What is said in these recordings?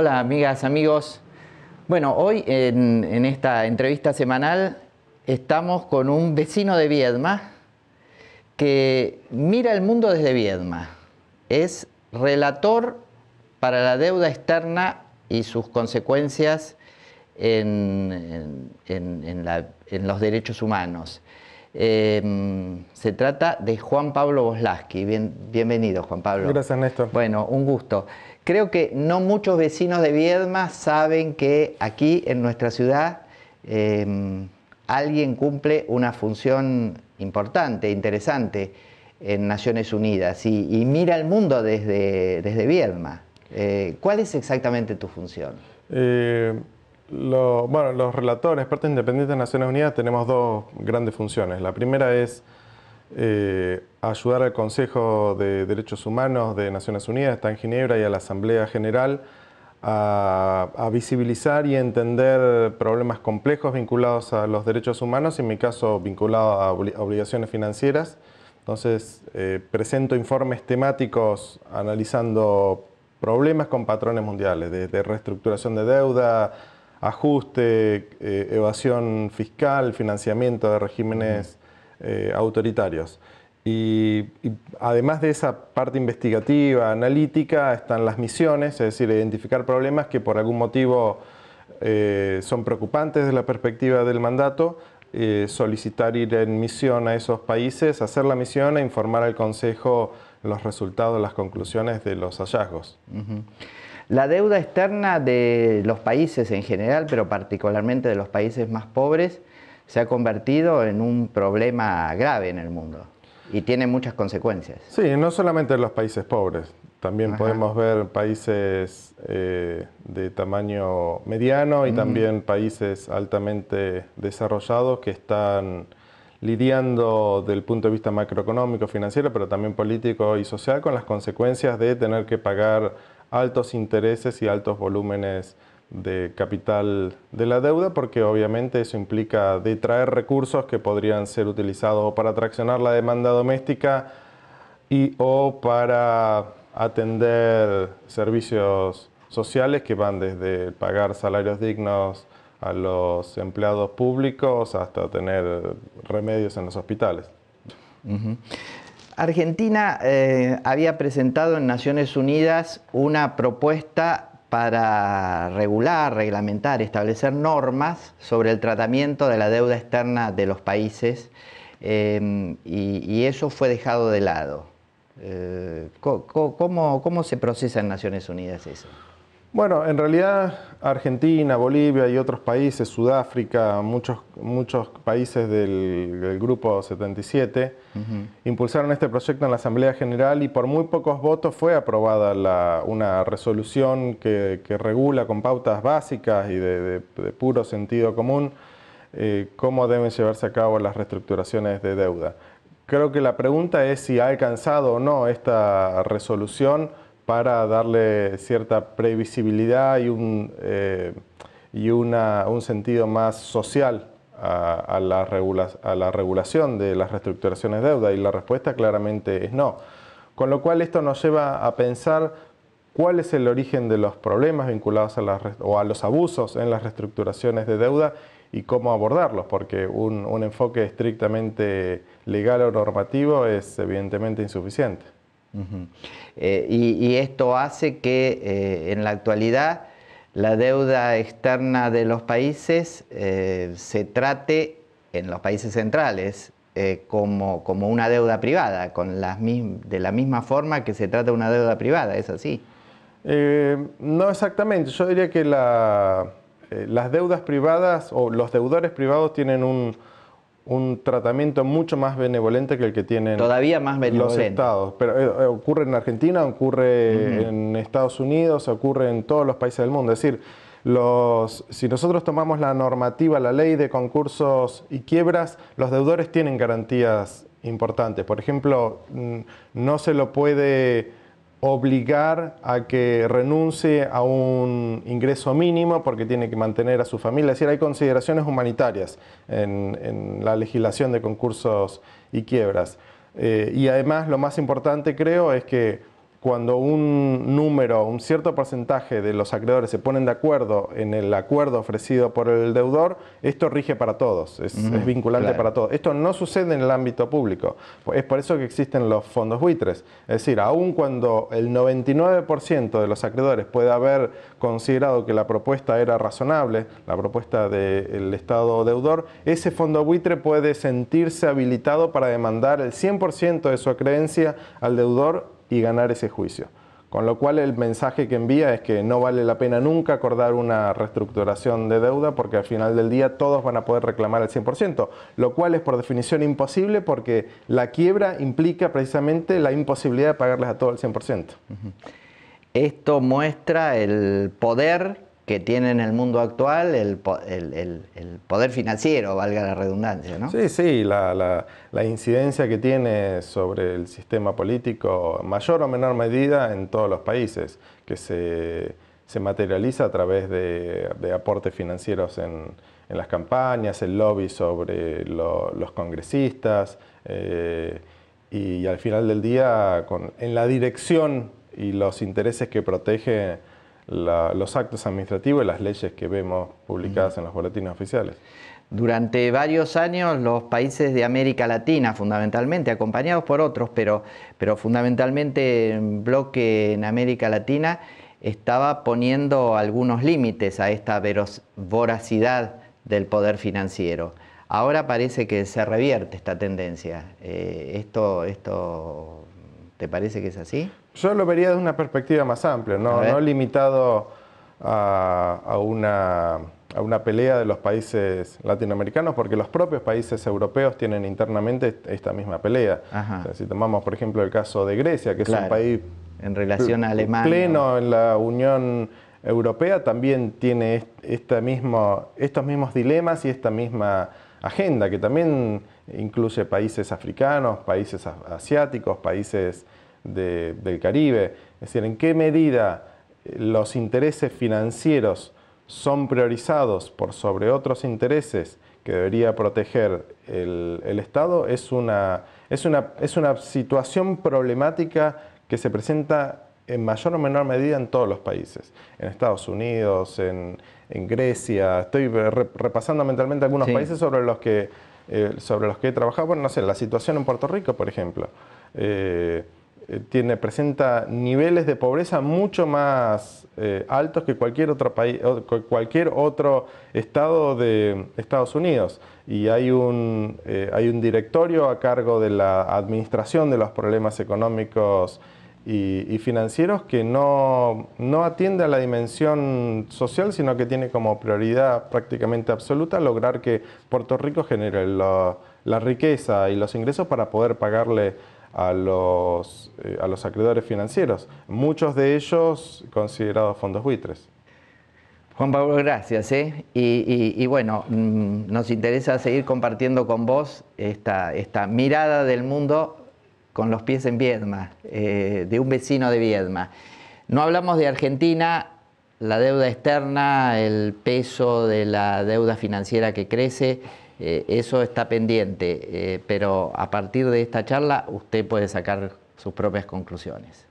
Hola amigas, amigos. Bueno, hoy en, esta entrevista semanal estamos con un vecino de Viedma que mira el mundo desde Viedma. Es relator para la deuda externa y sus consecuencias en, los derechos humanos. Em, se trata de Juan Pablo Boslaski. bienvenido, Juan Pablo. Gracias, Ernesto. Bueno, un gusto. Creo que no muchos vecinos de Viedma saben que aquí en nuestra ciudad em, alguien cumple una función importante, interesante en Naciones Unidas y, mira el mundo desde, desde Viedma. Eh, ¿Cuál es exactamente tu función? Eh, bueno, los relatores, expertos independientes de Naciones Unidas, tenemos dos grandes funciones. La primera es eh, ayudar al Consejo de Derechos Humanos de Naciones Unidas, está en Ginebra, y a la Asamblea General a, visibilizar y entender problemas complejos vinculados a los derechos humanos, en mi caso vinculado a obligaciones financieras. Entonces, eh, presento informes temáticos analizando problemas con patrones mundiales, desde reestructuración de deuda, ajuste, eh, evasión fiscal, financiamiento de regímenes eh, autoritarios. Y, además de esa parte investigativa, analítica, están las misiones, es decir, identificar problemas que por algún motivo eh, son preocupantes desde la perspectiva del mandato, solicitar ir en misión a esos países, hacer la misión e informar al Consejo los resultados, las conclusiones de los hallazgos. La deuda externa de los países en general, pero particularmente de los países más pobres, se ha convertido en un problema grave en el mundo y tiene muchas consecuencias. Sí, no solamente en los países pobres, también podemos ver países eh, de tamaño mediano y mm. también países altamente desarrollados que están lidiando del punto de vista macroeconómico, financiero, pero también político y social con las consecuencias de tener que pagar altos intereses y altos volúmenes de capital de la deuda porque obviamente eso implica detraer recursos que podrían ser utilizados para traccionar la demanda doméstica y o para atender servicios sociales que van desde pagar salarios dignos a los empleados públicos hasta tener remedios en los hospitales. Argentina eh, había presentado en Naciones Unidas una propuesta para regular, reglamentar, establecer normas sobre el tratamiento de la deuda externa de los países eh, y, eso fue dejado de lado. Eh, cómo se procesa en Naciones Unidas eso? Bueno, en realidad Argentina, Bolivia y otros países, Sudáfrica, muchos, países del, Grupo 77, impulsaron este proyecto en la Asamblea General y por muy pocos votos fue aprobada una resolución que, regula con pautas básicas y de, puro sentido común eh, cómo deben llevarse a cabo las reestructuraciones de deuda. Creo que la pregunta es si ha alcanzado o no esta resolución para darle cierta previsibilidad y un, eh, y un sentido más social a, la regulación de las reestructuraciones de deuda y la respuesta claramente es no. Con lo cual esto nos lleva a pensar cuál es el origen de los problemas vinculados a o a los abusos en las reestructuraciones de deuda y cómo abordarlos, porque un enfoque estrictamente legal o normativo es evidentemente insuficiente. Eh, y, esto hace que eh, en la actualidad la deuda externa de los países eh, se trate en los países centrales como, como, una deuda privada, con las, de la misma forma que se trata una deuda privada, ¿es así? no exactamente, yo diría que la, las deudas privadas o los deudores privados tienen un, un tratamiento mucho más benevolente que el que tienen Todavía más los estados. Pero eh, eh, ocurre en Argentina, ocurre en Estados Unidos, ocurre en todos los países del mundo. Es decir, los, si nosotros tomamos la normativa, la ley de concursos y quiebras, los deudores tienen garantías importantes. Por ejemplo, mm, no se lo puede obligar a que renuncie a un ingreso mínimo porque tiene que mantener a su familia. Es decir, hay consideraciones humanitarias en, la legislación de concursos y quiebras. Eh, y además lo más importante creo es que cuando un número, un cierto porcentaje de los acreedores se ponen de acuerdo en el acuerdo ofrecido por el deudor, esto rige para todos, es, vinculante para todos. Esto no sucede en el ámbito público, es por eso que existen los fondos buitres. Es decir, aun cuando el 99% de los acreedores puede haber considerado que la propuesta era razonable, la propuesta del Estado deudor, ese fondo buitre puede sentirse habilitado para demandar el 100% de su creencia al deudor y ganar ese juicio. Con lo cual el mensaje que envía es que no vale la pena nunca acordar una reestructuración de deuda porque al final del día todos van a poder reclamar el 100%, lo cual es por definición imposible porque la quiebra implica precisamente la imposibilidad de pagarles a todos el 100%. Esto muestra el poder que tiene en el mundo actual el, poder financiero, valga la redundancia, ¿no? Sí, sí, la, incidencia que tiene sobre el sistema político, mayor o menor medida en todos los países, que se, materializa a través de, aportes financieros en, las campañas, el lobby sobre los congresistas, eh, y, al final del día, en la dirección y los intereses que protege los actos administrativos y las leyes que vemos publicadas en los boletines oficiales. Durante varios años los países de América Latina, fundamentalmente, acompañados por otros, pero, pero fundamentalmente en bloque en América Latina, estaba poniendo algunos límites a esta voracidad del poder financiero. Ahora parece que se revierte esta tendencia. Eh, esto, ¿Esto te parece que es así? Yo lo vería desde una perspectiva más amplia, no, no limitado a, una, pelea de los países latinoamericanos, porque los propios países europeos tienen internamente esta misma pelea. si tomamos, por ejemplo, el caso de Grecia, que es un país en relación pleno en la Unión Europea, también tiene mismo, estos mismos dilemas y esta misma agenda, que también incluye países africanos, países asiáticos, países del Caribe. Es decir, en qué medida eh, los intereses financieros son priorizados por sobre otros intereses que debería proteger el, Estado es una, es, una, es una situación problemática que se presenta en mayor o menor medida en todos los países. En Estados Unidos, en, Grecia, estoy repasando mentalmente algunos países sobre los, que, eh, sobre los que he trabajado. Bueno, no sé, la situación en Puerto Rico, por ejemplo. Eh, eh, tiene, presenta niveles de pobreza mucho más eh, altos que cualquier otro, país, cualquier otro estado de Estados Unidos. Y hay un, eh, hay un directorio a cargo de la administración de los problemas económicos y, financieros que no, atiende a la dimensión social, sino que tiene como prioridad prácticamente absoluta lograr que Puerto Rico genere la riqueza y los ingresos para poder pagarle eh, a los, acreedores financieros, muchos de ellos considerados fondos buitres. Juan Pablo, gracias. ¿eh? Y, bueno, mm, nos interesa seguir compartiendo con vos esta, mirada del mundo con los pies en Viedma, eh, de un vecino de Viedma. No hablamos de Argentina, la deuda externa, el peso de la deuda financiera que crece. Eh, eso está pendiente, eh, pero a partir de esta charla usted puede sacar sus propias conclusiones.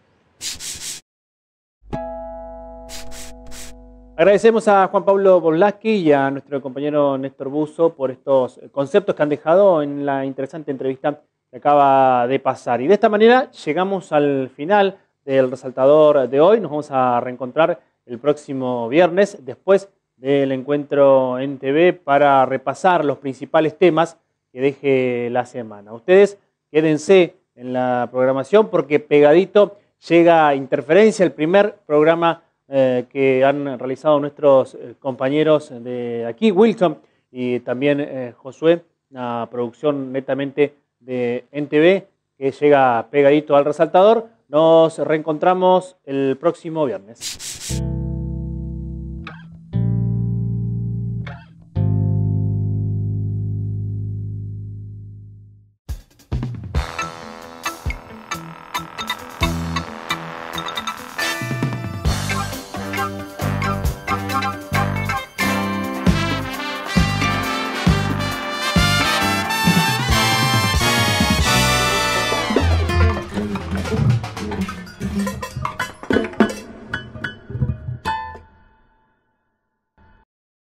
Agradecemos a Juan Pablo Bolaski y a nuestro compañero Néstor Buzo por estos eh, conceptos que han dejado en la interesante entrevista que acaba de pasar. Y de esta manera llegamos al final del resaltador de hoy. Nos vamos a reencontrar el próximo viernes después del encuentro en TV para repasar los principales temas que deje la semana. Ustedes quédense en la programación porque pegadito llega Interferencia, el primer programa eh, que han realizado nuestros eh, compañeros de aquí, Wilson y también eh, Josué, una producción netamente de NTV que llega pegadito al resaltador. Nos reencontramos el próximo viernes.